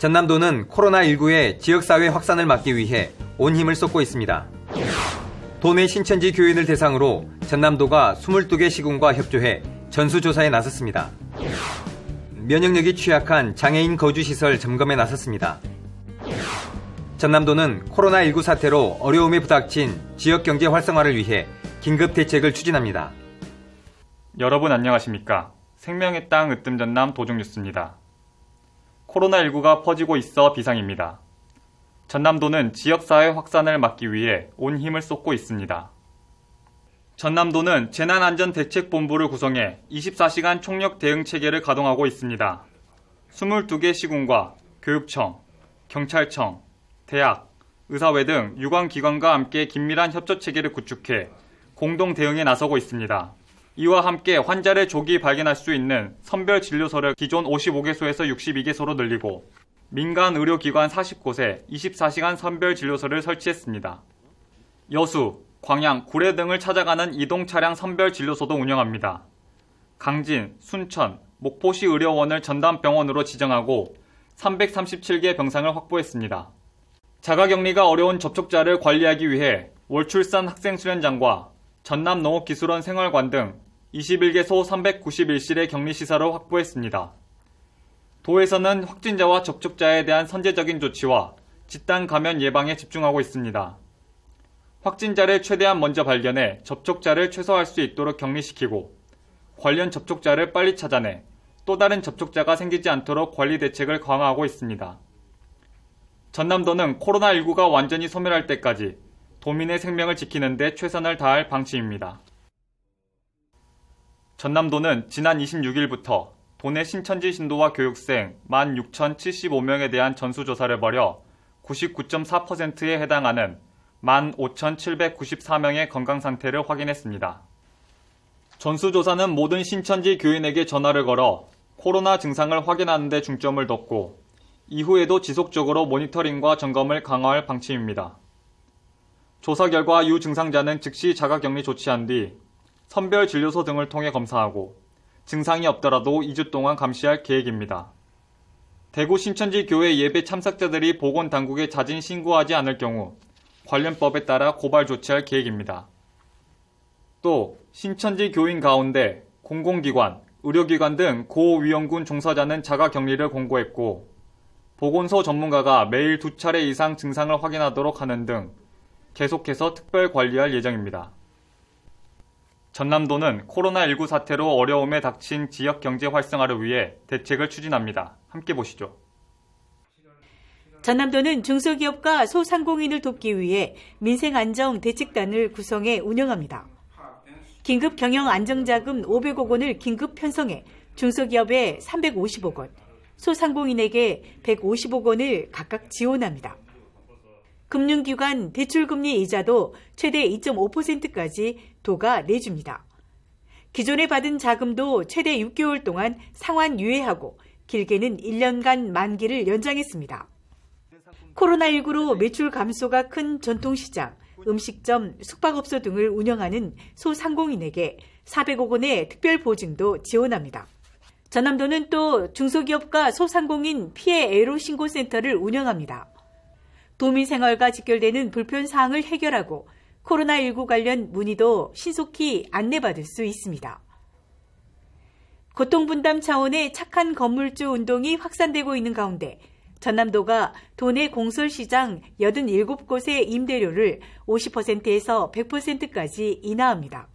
전남도는 코로나19의 지역사회 확산을 막기 위해 온 힘을 쏟고 있습니다. 도내 신천지 교인을 대상으로 전남도가 22개 시군과 협조해 전수조사에 나섰습니다. 면역력이 취약한 장애인 거주시설 점검에 나섰습니다. 전남도는 코로나19 사태로 어려움에 부닥친 지역 경제 활성화를 위해 긴급 대책을 추진합니다. 여러분 안녕하십니까? 생명의 땅 으뜸 전남 도중뉴스입니다. 코로나19가 퍼지고 있어 비상입니다. 전남도는 지역사회 확산을 막기 위해 온 힘을 쏟고 있습니다. 전남도는 재난안전대책본부를 구성해 24시간 총력 대응 체계를 가동하고 있습니다. 22개 시군과 교육청, 경찰청, 대학, 의사회 등 유관 기관과 함께 긴밀한 협조 체계를 구축해 공동 대응에 나서고 있습니다. 이와 함께 환자를 조기 발견할 수 있는 선별 진료소를 기존 55개소에서 62개소로 늘리고 민간 의료기관 40곳에 24시간 선별 진료소를 설치했습니다. 여수, 광양, 구례 등을 찾아가는 이동 차량 선별 진료소도 운영합니다. 강진, 순천, 목포시 의료원을 전담병원으로 지정하고 337개 병상을 확보했습니다. 자가격리가 어려운 접촉자를 관리하기 위해 월출산 학생수련장과 전남농업기술원 생활관 등 21개소 391실의 격리시설을 확보했습니다. 도에서는 확진자와 접촉자에 대한 선제적인 조치와 집단 감염 예방에 집중하고 있습니다. 확진자를 최대한 먼저 발견해 접촉자를 최소화할 수 있도록 격리시키고 관련 접촉자를 빨리 찾아내 또 다른 접촉자가 생기지 않도록 관리 대책을 강화하고 있습니다. 전남도는 코로나19가 완전히 소멸할 때까지 도민의 생명을 지키는 데 최선을 다할 방침입니다. 전남도는 지난 26일부터 도내 신천지 신도와 교육생 16,075명에 대한 전수조사를 벌여 99.4%에 해당하는 15,794명의 건강 상태를 확인했습니다. 전수조사는 모든 신천지 교인에게 전화를 걸어 코로나 증상을 확인하는 데 중점을 뒀고 이후에도 지속적으로 모니터링과 점검을 강화할 방침입니다. 조사 결과 유 증상자는 즉시 자가격리 조치한 뒤 선별 진료소 등을 통해 검사하고 증상이 없더라도 2주 동안 감시할 계획입니다. 대구 신천지 교회 예배 참석자들이 보건 당국에 자진 신고하지 않을 경우 관련법에 따라 고발 조치할 계획입니다. 또 신천지 교인 가운데 공공기관, 의료기관 등 고위험군 종사자는 자가 격리를 공고했고 보건소 전문가가 매일 두 차례 이상 증상을 확인하도록 하는 등 계속해서 특별 관리할 예정입니다. 전남도는 코로나19 사태로 어려움에 닥친 지역 경제 활성화를 위해 대책을 추진합니다. 함께 보시죠. 전남도는 중소기업과 소상공인을 돕기 위해 민생안정대책단을 구성해 운영합니다. 긴급 경영 안정자금 500억 원을 긴급 편성해 중소기업에 350억 원, 소상공인에게 150억 원을 각각 지원합니다. 금융기관 대출금리 이자도 최대 2.5%까지 도가 내줍니다. 기존에 받은 자금도 최대 6개월 동안 상환 유예하고 길게는 1년간 만기를 연장했습니다. 코로나19로 매출 감소가 큰 전통시장, 음식점, 숙박업소 등을 운영하는 소상공인에게 400억 원의 특별 보증도 지원합니다. 전남도는 또 중소기업과 소상공인 피해 애로 신고센터를 운영합니다. 도민 생활과 직결되는 불편 사항을 해결하고 코로나19 관련 문의도 신속히 안내받을 수 있습니다. 고통 분담 차원의 착한 건물주 운동이 확산되고 있는 가운데 전남도가 도내 공설시장 87곳의 임대료를 50%에서 100%까지 인하합니다.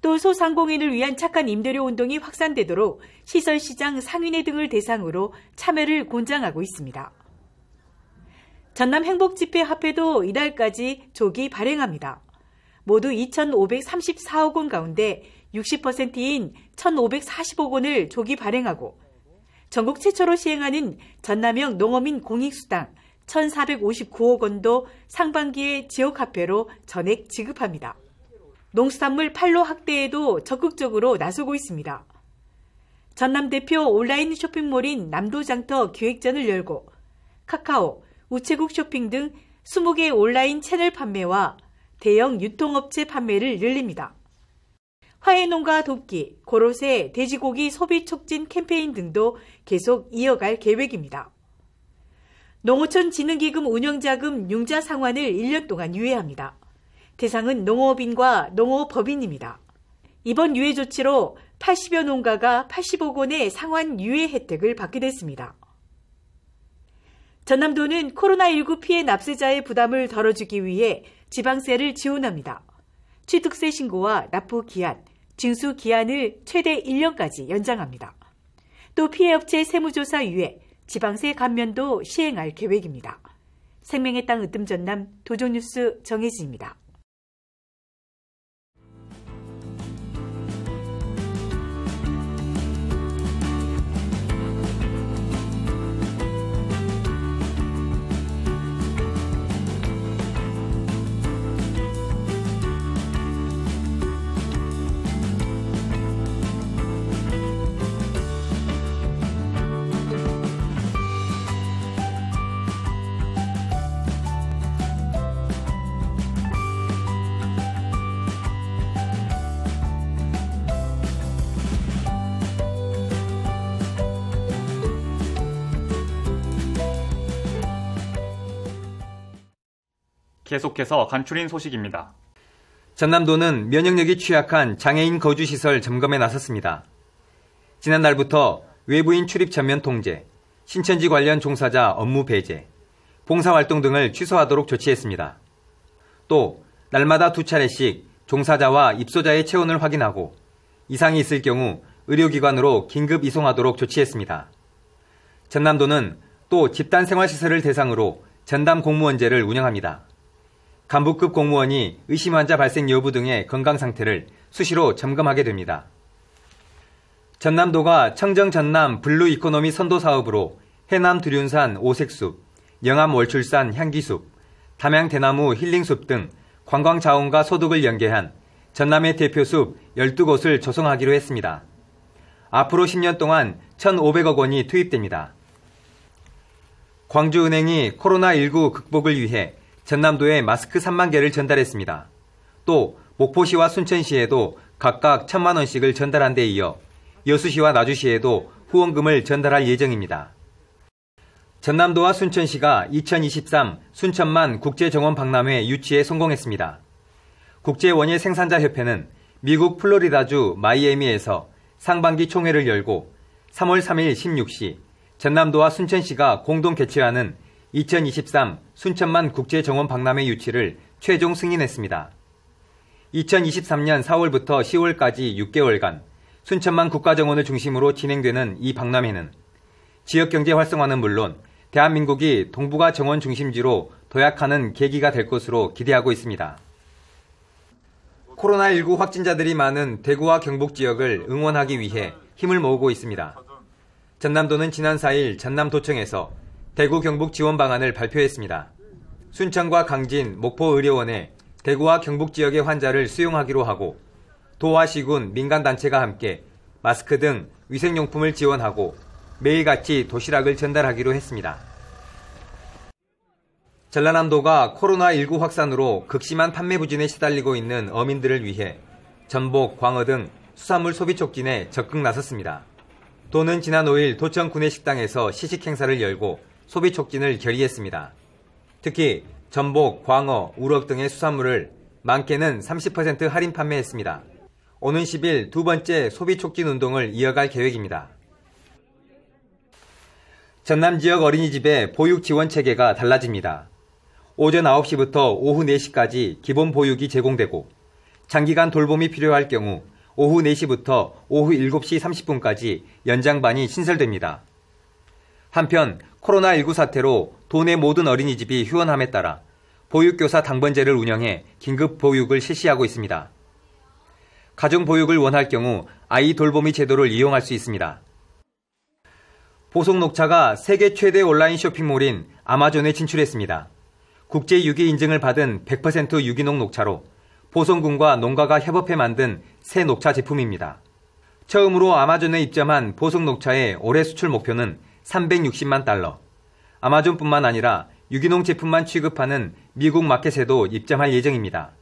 또 소상공인을 위한 착한 임대료 운동이 확산되도록 시설시장 상인회 등을 대상으로 참여를 권장하고 있습니다. 전남 행복집회 화폐도 이달까지 조기 발행합니다. 모두 2,534억 원 가운데 60%인 1,540억 원을 조기 발행하고 전국 최초로 시행하는 전남형 농어민 공익수당 1,459억 원도 상반기에 지역화폐로 전액 지급합니다. 농수산물 판로 확대에도 적극적으로 나서고 있습니다. 전남 대표 온라인 쇼핑몰인 남도장터 기획전을 열고 카카오, 우체국 쇼핑 등 20개의 온라인 채널 판매와 대형 유통업체 판매를 늘립니다. 화훼농가 돕기, 고로쇠, 돼지고기 소비 촉진 캠페인 등도 계속 이어갈 계획입니다. 농어촌 진흥기금 운영자금 융자 상환을 1년 동안 유예합니다. 대상은 농어업인과 농어법인입니다. 이번 유예 조치로 80여 농가가 8 5권의 상환 유예 혜택을 받게 됐습니다. 전남도는 코로나19 피해 납세자의 부담을 덜어주기 위해 지방세를 지원합니다. 취득세 신고와 납부 기한, 징수 기한을 최대 1년까지 연장합니다. 또 피해업체 세무조사 유예, 지방세 감면도 시행할 계획입니다. 생명의 땅 으뜸 전남 도정뉴스 정혜진입니다. 계속해서 간추린 소식입니다. 전남도는 면역력이 취약한 장애인 거주시설 점검에 나섰습니다. 지난달부터 외부인 출입 전면 통제, 신천지 관련 종사자 업무 배제, 봉사활동 등을 취소하도록 조치했습니다. 또 날마다 두 차례씩 종사자와 입소자의 체온을 확인하고 이상이 있을 경우 의료기관으로 긴급 이송하도록 조치했습니다. 전남도는 또 집단생활시설을 대상으로 전담 공무원제를 운영합니다. 간부급 공무원이 의심 환자 발생 여부 등의 건강 상태를 수시로 점검하게 됩니다. 전남도가 청정 전남 블루 이코노미 선도 사업으로 해남 두륜산 오색숲, 영암 월출산 향기숲, 담양 대나무 힐링숲 등 관광 자원과 소득을 연계한 전남의 대표숲 12곳을 조성하기로 했습니다. 앞으로 10년 동안 1,500억 원이 투입됩니다. 광주은행이 코로나19 극복을 위해 전남도에 마스크 3만 개를 전달했습니다. 또 목포시와 순천시에도 각각 1천만 원씩을 전달한 데 이어 여수시와 나주시에도 후원금을 전달할 예정입니다. 전남도와 순천시가 2023 순천만 국제정원 박람회 유치에 성공했습니다. 국제원예 생산자협회는 미국 플로리다주 마이애미에서 상반기 총회를 열고 3월 3일 16시 전남도와 순천시가 공동 개최하는 2023 순천만 국제정원 박람회 유치를 최종 승인했습니다. 2023년 4월부터 10월까지 6개월간 순천만 국가정원을 중심으로 진행되는 이 박람회는 지역경제 활성화는 물론 대한민국이 동북아 정원 중심지로 도약하는 계기가 될 것으로 기대하고 있습니다. 코로나19 확진자들이 많은 대구와 경북 지역을 응원하기 위해 힘을 모으고 있습니다. 전남도는 지난 4일 전남도청에서 대구 경북 지원 방안을 발표했습니다. 순창과 강진, 목포 의료원에 대구와 경북 지역의 환자를 수용하기로 하고 도와 시군 민간 단체가 함께 마스크 등 위생용품을 지원하고 매일같이 도시락을 전달하기로 했습니다. 전라남도가 코로나19 확산으로 극심한 판매 부진에 시달리고 있는 어민들을 위해 전복, 광어 등 수산물 소비 촉진에 적극 나섰습니다. 도는 지난 5일 도청 구내식당에서 시식 행사를 열고 소비 촉진을 결의했습니다. 특히 전복, 광어, 우럭 등의 수산물을 많게는 30% 할인 판매했습니다. 오는 10일 두 번째 소비 촉진 운동을 이어갈 계획입니다. 전남 지역 어린이집의 보육 지원 체계가 달라집니다. 오전 9시부터 오후 4시까지 기본 보육이 제공되고 장기간 돌봄이 필요할 경우 오후 4시부터 오후 7시 30분까지 연장반이 신설됩니다. 한편 코로나19 사태로 도내 모든 어린이집이 휴원함에 따라 보육교사 당번제를 운영해 긴급 보육을 실시하고 있습니다. 가정 보육을 원할 경우 아이 돌보미 제도를 이용할 수 있습니다. 보성녹차가 세계 최대 온라인 쇼핑몰인 아마존에 진출했습니다. 국제 유기 인증을 받은 100% 유기농 녹차로 보성군과 농가가 협업해 만든 새 녹차 제품입니다. 처음으로 아마존에 입점한 보성녹차의 올해 수출 목표는 360만 달러. 아마존뿐만 아니라 유기농 제품만 취급하는 미국 마켓에도 입점할 예정입니다.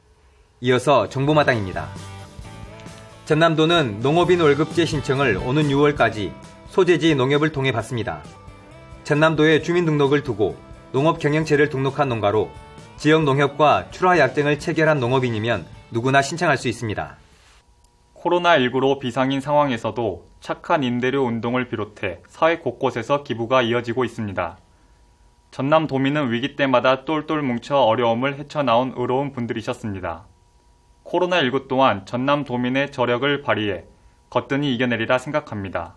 이어서 정보마당입니다. 전남도는 농업인 월급제 신청을 오는 6월까지 소재지 농협을 통해 받습니다. 전남도에 주민등록을 두고 농업경영체를 등록한 농가로 지역 농협과 출하 약정을 체결한 농업인이면 누구나 신청할 수 있습니다. 코로나19로 비상인 상황에서도 착한 임대료 운동을 비롯해 사회 곳곳에서 기부가 이어지고 있습니다. 전남 도민은 위기 때마다 똘똘 뭉쳐 어려움을 헤쳐나온 의로운 분들이셨습니다. 코로나19 또한 전남 도민의 저력을 발휘해 거뜬히 이겨내리라 생각합니다.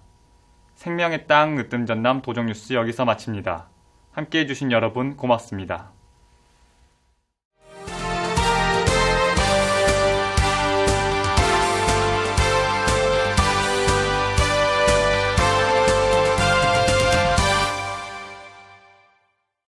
생명의 땅 으뜸 전남 도정뉴스 여기서 마칩니다. 함께해 주신 여러분 고맙습니다.